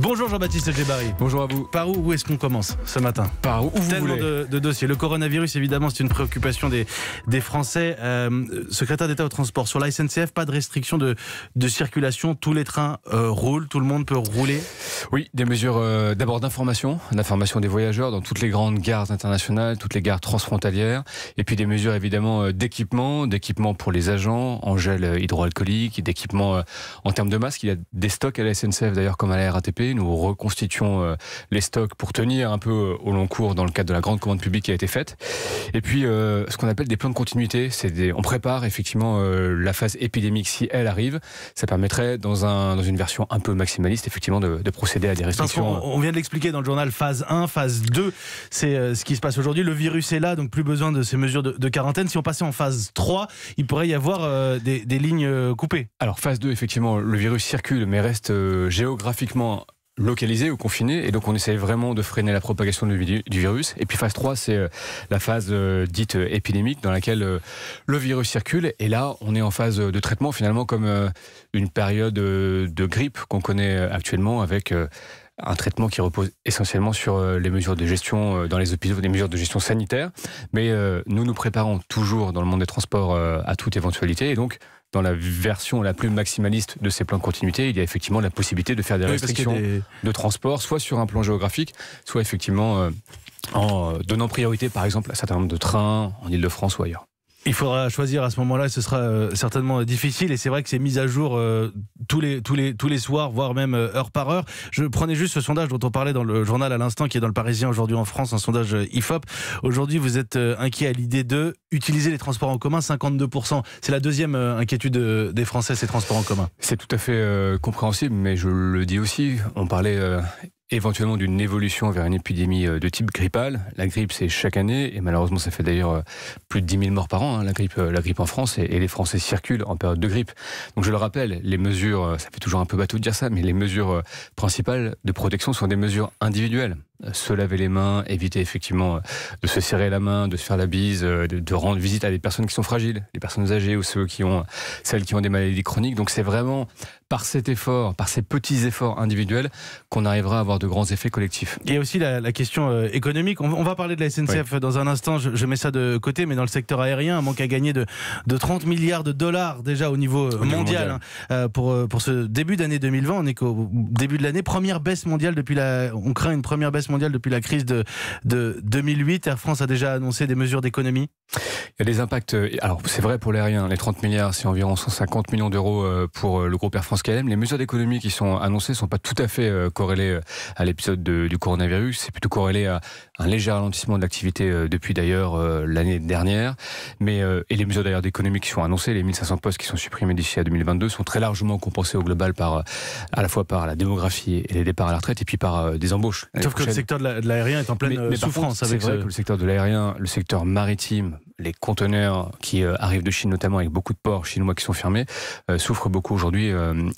Bonjour Jean-Baptiste Gébarry. Bonjour à vous. Par où, est-ce qu'on commence ce matin Par où, vous Tellement voulez. De, de, dossiers. Le coronavirus, évidemment, c'est une préoccupation des, des Français. Euh, secrétaire d'État au transport, sur la SNCF, pas de restriction de, circulation. Tous les trains euh, roulent, tout le monde peut rouler Oui, des mesures euh, d'abord d'information, d'information des voyageurs dans toutes les grandes gares internationales, toutes les gares transfrontalières. Et puis des mesures évidemment d'équipement, d'équipement pour les agents, en gel hydroalcoolique, d'équipement en termes de masques. Il y a des stocks à la SNCF d'ailleurs comme à la RATP nous reconstituons euh, les stocks pour tenir un peu euh, au long cours dans le cadre de la grande commande publique qui a été faite. Et puis, euh, ce qu'on appelle des plans de continuité, c'est on prépare effectivement la phase épidémique si elle arrive. Ça permettrait, dans, un, dans une version un peu maximaliste, effectivement, de, procéder à des restrictions. On, vient de l'expliquer dans le journal, phase 1, phase 2, c'est ce qui se passe aujourd'hui. Le virus est là, donc plus besoin de ces mesures de, quarantaine. Si on passait en phase 3, il pourrait y avoir des, lignes coupées. Alors, phase 2, effectivement, le virus circule, mais reste géographiquement localisé ou confiné. Et donc, on essaye vraiment de freiner la propagation du, virus. Et puis, phase 3, c'est euh, la phase euh, dite euh, épidémique dans laquelle le virus circule. Et là, on est en phase de traitement, finalement, comme une période de grippe qu'on connaît actuellement avec un traitement qui repose essentiellement sur les mesures de gestion dans les hôpitaux, des mesures de gestion sanitaire. Mais nous nous préparons toujours dans le monde des transports à toute éventualité. Et donc, dans la version la plus maximaliste de ces plans de continuité, il y a effectivement la possibilité de faire des restrictions de transport, soit sur un plan géographique, soit effectivement euh, en euh, donnant priorité, par exemple, à un certain nombre de trains en Ile-de-France ou ailleurs. Il faudra choisir à ce moment-là, ce sera euh, certainement difficile et c'est vrai que c'est mis à jour euh, tous, les, tous, les, tous les soirs, voire même euh, heure par heure. Je prenais juste ce sondage dont on parlait dans le journal à l'instant qui est dans le Parisien aujourd'hui en France, un sondage IFOP. Aujourd'hui, vous êtes inquiet à l'idée de utiliser les transports en commun, 52%. C'est la deuxième inquiétude des Français, ces transports en commun. C'est tout à fait compréhensible, mais je le dis aussi, on parlait éventuellement d'une évolution vers une épidémie euh, de type grippal. La grippe, c'est chaque année, et malheureusement, ça fait d'ailleurs euh, plus de 10 000 morts par an, hein. la, grippe, euh, la grippe en France, et, et, les Français circulent en période de grippe. Donc je le rappelle, les mesures, ça fait toujours un peu bateau de dire ça, mais les mesures principales de protection sont des mesures individuelles. Euh, se laver les mains, éviter effectivement euh, de se serrer la main, de se faire la bise, euh, de, rendre visite à des personnes qui sont fragiles, les personnes âgées ou ceux qui ont, celles qui ont des maladies chroniques. Donc c'est vraiment par cet effort, par ces petits efforts individuels, qu'on arrivera à avoir de grands effets collectifs. Il y a aussi la, question économique. On, va parler de la SNCF dans un instant, je, mets ça de côté, mais dans le secteur aérien, un manque à gagner de, de 30 milliards de dollars déjà au niveau mondial, hein, pour, pour ce début d'année 2020. On est qu'au début de l'année, première baisse mondiale depuis la... On craint une première baisse mondiale depuis la crise de, de 2008. Air France a déjà annoncé des mesures d'économie. Il y a des impacts. Euh, alors, c'est vrai pour l'aérien, les 30 milliards, c'est environ 150 millions d'euros euh, pour euh, le groupe Air France KLM. Les mesures d'économie qui sont annoncées ne sont pas tout à fait corrélées à l'épisode du coronavirus. C'est plutôt corrélé à un léger ralentissement de l'activité depuis d'ailleurs l'année dernière. Mais, et les mesures d'ailleurs d'économie qui sont annoncées, les 1500 postes qui sont supprimés d'ici à 2022, sont très largement compensés au global par, à la fois par la démographie et les départs à la retraite et puis par des embauches. Sauf que le secteur de l'aérien est en pleine euh, souffrance. C'est vrai que le secteur de l'aérien, le secteur maritime, les conteneurs qui euh, arrivent de Chine notamment avec beaucoup de ports chinois qui sont fermés, euh, souffrent beaucoup aujourd'hui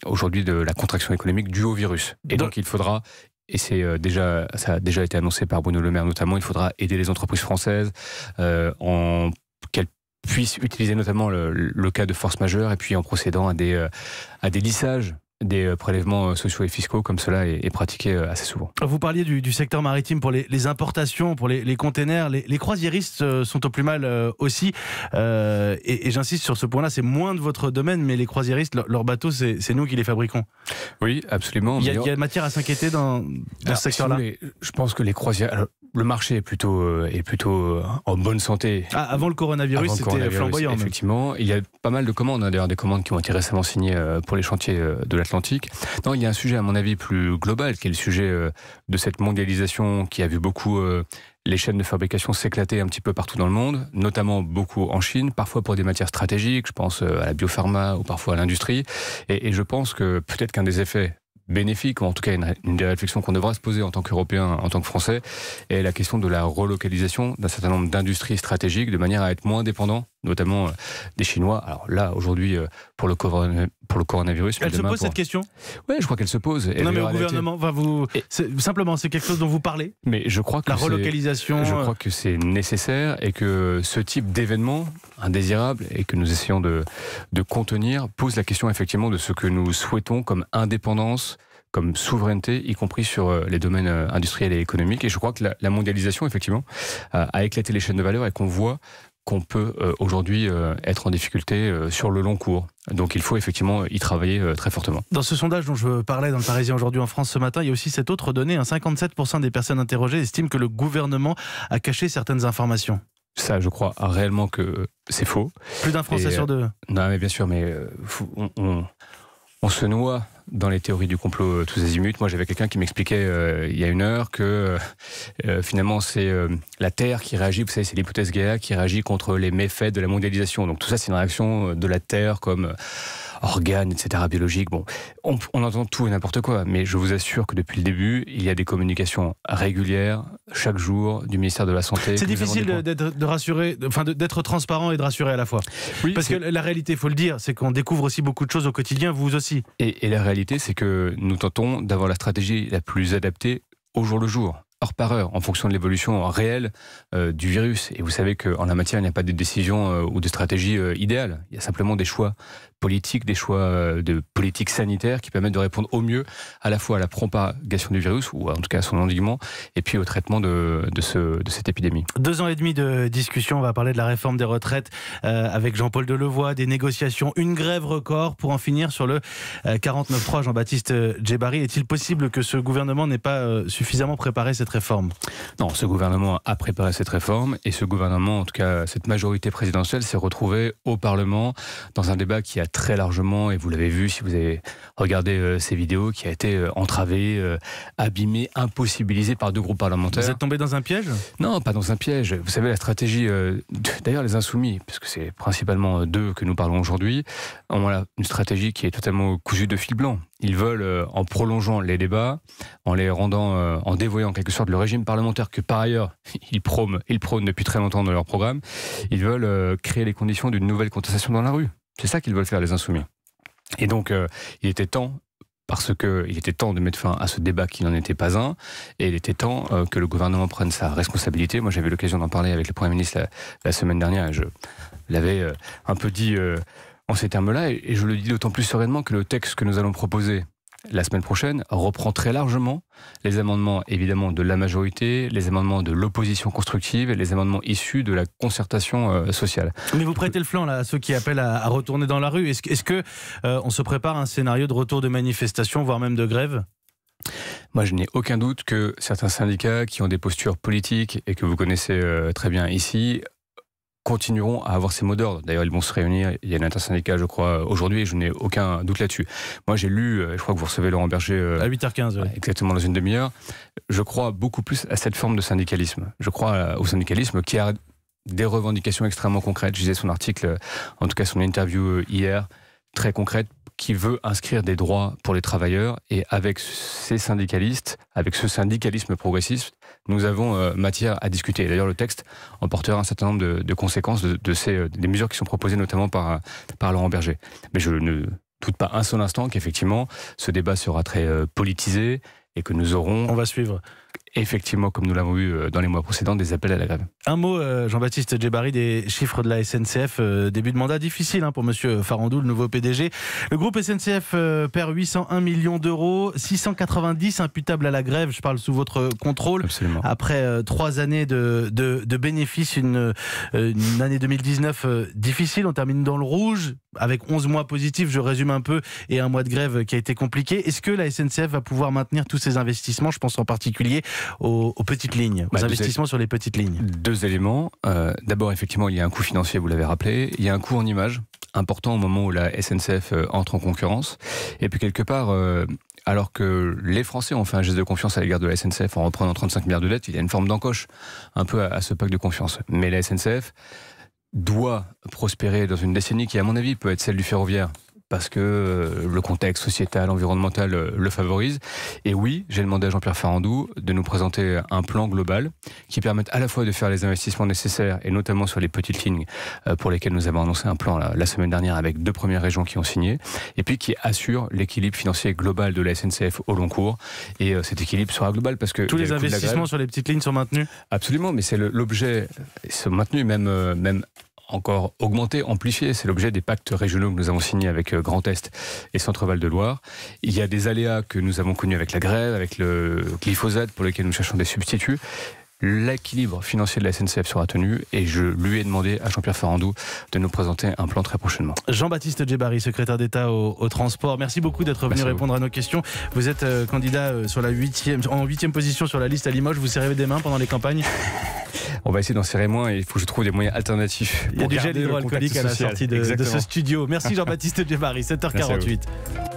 aujourd'hui de la contraction économique due au virus. Et donc, il faudra et c'est déjà ça a déjà été annoncé par Bruno Le Maire notamment. Il faudra aider les entreprises françaises en qu'elles puissent utiliser notamment le, le, cas de force majeure et puis en procédant à des à des lissages des euh, prélèvements euh, sociaux et fiscaux comme cela est, pratiqué euh, assez souvent. Vous parliez du, secteur maritime pour les, importations, pour les, les containers. Les, croisiéristes sont au plus mal aussi. et, j'insiste sur ce point-là, c'est moins de votre domaine, mais les croisiéristes, leurs bateaux, c'est nous qui les fabriquons. Oui, absolument. Il y a, il matière à s'inquiéter dans, ce secteur-là. je pense que les croisières, le marché est plutôt, euh, est plutôt euh, en bonne santé. Ah, avant le coronavirus, c'était flamboyant. Effectivement, il y a pas mal de commandes, hein. d'ailleurs des commandes qui ont été récemment signées euh, pour les chantiers de l'Atlantique. Non, il y a un sujet à mon avis plus global, qui est le sujet de cette mondialisation qui a vu beaucoup les chaînes de fabrication s'éclater un petit peu partout dans le monde, notamment beaucoup en Chine, parfois pour des matières stratégiques, je pense à la biopharma ou parfois à l'industrie. et, je pense que peut-être qu'un des effets bénéfique, ou en tout cas une, des réflexions qu'on devra se poser en tant qu'Européens, en tant que Français, est la question de la relocalisation d'un certain nombre d'industries stratégiques de manière à être moins dépendant notamment euh, des Chinois. Alors là, aujourd'hui, euh, pour, le pour le coronavirus. Elle se pose cette question Oui, je crois qu'elle se pose. non, mais au gouvernement, va vous... simplement, c'est quelque chose dont vous parlez Mais je crois que. La relocalisation. Je euh crois que c'est nécessaire et que ce type d'événement indésirable et que nous essayons de, de contenir pose la question effectivement de ce que nous souhaitons comme indépendance comme souveraineté, y compris sur les domaines industriels et économiques. Et je crois que la, mondialisation, effectivement, a éclaté les chaînes de valeur et qu'on voit qu'on peut euh, aujourd'hui euh, être en difficulté euh, sur le long cours. Donc il faut effectivement y travailler très fortement. Dans ce sondage dont je parlais dans le Parisien aujourd'hui en France ce matin, il y a aussi cette autre donnée, 57% hein, des personnes interrogées estiment que le gouvernement a caché certaines informations. Ça, je crois réellement que c'est faux. Plus d'un Français sur deux. Non, mais bien sûr, mais on se noie dans les théories du complot euh, tous azimuts. Moi, j'avais quelqu'un qui m'expliquait euh, il y a une heure que euh, finalement, c'est la Terre qui réagit, vous savez, c'est l'hypothèse Gaia qui réagit contre les méfaits de la mondialisation. Donc tout ça, c'est une réaction de la Terre comme organes, etc., biologiques. Bon, on, entend tout et n'importe quoi, mais je vous assure que depuis le début, il y a des communications régulières, chaque jour, du ministère de la Santé. C'est difficile d'être de rassurer, enfin d'être transparent et de rassurer à la fois. Parce que la réalité, il faut le dire, c'est qu'on découvre aussi beaucoup de choses au quotidien, vous aussi. Et, la réalité, c'est que nous tentons d'avoir la stratégie la plus adaptée au jour le jour heure par heure en fonction de l'évolution réelle euh, du virus. Et vous savez qu'en la matière, il n'y a pas de décision euh, ou de stratégie euh, idéale. Il y a simplement des choix politiques, des choix euh, de politique sanitaire qui permettent de répondre au mieux à la fois à la propagation du virus, ou en tout cas à son endiguement, et puis au traitement de, de, ce, de cette épidémie. Deux ans et demi de discussion, on va parler de la réforme des retraites euh, avec Jean-Paul Delevoye, des négociations, une grève record pour en finir sur le 49.3. Euh, Jean-Baptiste Djebari, est-il possible que ce gouvernement n'ait pas suffisamment préparé cette réforme Non, ce gouvernement a préparé cette réforme et ce gouvernement, en tout cas cette majorité présidentielle, s'est retrouvée au Parlement dans un débat qui a très largement, et vous l'avez vu si vous avez regardé euh, ces vidéos, qui a été euh, entravée, euh, abîmée, impossibilisée par deux groupes parlementaires. Vous êtes tombé dans un piège Non, pas dans un piège. Vous savez, la stratégie, d'ailleurs les insoumis, parce que c'est principalement d'eux que nous parlons aujourd'hui, ont voilà, une stratégie qui est totalement cousue de fil blanc. Ils veulent, en prolongeant les débats, en les rendant, en dévoyant en quelque sorte le régime parlementaire que par ailleurs ils prônent, ils prônent depuis très longtemps dans leur programme, ils veulent créer les conditions d'une nouvelle contestation dans la rue. C'est ça qu'ils veulent faire, les insoumis. Et donc, euh, il était temps parce qu'il était temps de mettre fin à ce débat qui n'en était pas un, et il était temps euh, que le gouvernement prenne sa responsabilité. Moi, j'avais l'occasion d'en parler avec le Premier ministre la, semaine dernière, et je l'avais euh, un peu dit en ces termes-là, et, je le dis d'autant plus sereinement que le texte que nous allons proposer la semaine prochaine reprend très largement les amendements évidemment de la majorité, les amendements de l'opposition constructive et les amendements issus de la concertation euh, sociale. Mais vous prêtez le flanc là, à ceux qui appellent à, retourner dans la rue. Est-ce est que euh, on se prépare à un scénario de retour de manifestation, voire même de grève moi, je n'ai aucun doute que certains syndicats qui ont des postures politiques et que vous connaissez euh, très bien ici continueront à avoir ces mots d'ordre. D'ailleurs, ils vont se réunir. Il y a une intersyndicale, je crois, aujourd'hui. Je n'ai aucun doute là-dessus. Moi, j'ai lu, euh, je crois que vous recevez Laurent Berger. Euh, à 8h15, oui. Exactement, dans une demi-heure. Je crois beaucoup plus à cette forme de syndicalisme. Je crois euh, au syndicalisme qui a des revendications extrêmement concrètes. Je disais son article, en tout cas son interview hier, très concrète qui veut inscrire des droits pour les travailleurs. Et avec ces syndicalistes, avec ce syndicalisme progressiste, nous avons euh, matière à discuter. D'ailleurs, le texte emportera un certain nombre de, conséquences de, ces, euh, des mesures qui sont proposées notamment par, euh, par Laurent Berger. Mais je ne doute pas un seul instant qu'effectivement, ce débat sera très politisé et que nous aurons... On va suivre effectivement, comme nous l'avons eu euh, dans les mois précédents, des appels à la grève. Un mot, euh, Jean-Baptiste Djebari, des chiffres de la SNCF. Euh, début de mandat difficile hein, pour Monsieur Farandou, le nouveau PDG. Le groupe SNCF perd 801 millions d'euros, 690 imputables à la grève, je parle sous votre contrôle. Absolument. Après trois années de, bénéfices, une, une, année 2019 difficile, on termine dans le rouge, avec 11 mois positifs, je résume un peu, et un mois de grève qui a été compliqué. Est-ce que la SNCF va pouvoir maintenir tous ses investissements Je pense en particulier aux, petites lignes, aux bah, investissements sur les petites lignes Deux éléments. Euh, d'abord, effectivement, il y a un coût financier, vous l'avez rappelé. Il y a un coût en image important au moment où la SNCF euh, entre en concurrence. Et puis, quelque part, euh, alors que les Français ont fait un geste de confiance à l'égard de la SNCF en reprenant 35 milliards de dettes, il y a une forme d'encoche un peu à, à ce pacte de confiance. Mais la SNCF doit prospérer dans une décennie qui, à mon avis, peut être celle du ferroviaire, parce que euh, le contexte sociétal, environnemental euh, le favorise. Et oui, j'ai demandé à Jean-Pierre Farandou de nous présenter un plan global qui permette à la fois de faire les investissements nécessaires, et notamment sur les petites lignes euh, pour lesquelles nous avons annoncé un plan la semaine dernière avec deux premières régions qui ont signé, et puis qui assure l'équilibre financier global de la SNCF au long cours. Et cet équilibre sera global parce que... Tous les investissements sur les petites lignes sont maintenus Absolument, mais c'est l'objet, ils sont maintenus même, même encore augmenté, amplifié. C'est l'objet des pactes régionaux que nous avons signés avec euh, Grand Est et Centre-Val de Loire. Il y a des aléas que nous avons connus avec la grève, avec le glyphosate pour lequel nous cherchons des substituts l'équilibre financier de la SNCF sera tenu et je lui ai demandé à Jean-Pierre Farandou de nous présenter un plan très prochainement. Jean-Baptiste Djebari, secrétaire d'État au, transport, merci beaucoup d'être venu répondre à, nos questions. Vous êtes euh, candidat euh, sur la 8e, en huitième position sur la liste à Limoges, vous servez des mains pendant les campagnes on va essayer d'en serrer moins et il faut que je trouve des moyens alternatifs. Il y a du gel hydroalcoolique à la sortie de, ce studio. Merci Jean-Baptiste Djebari, 7h48.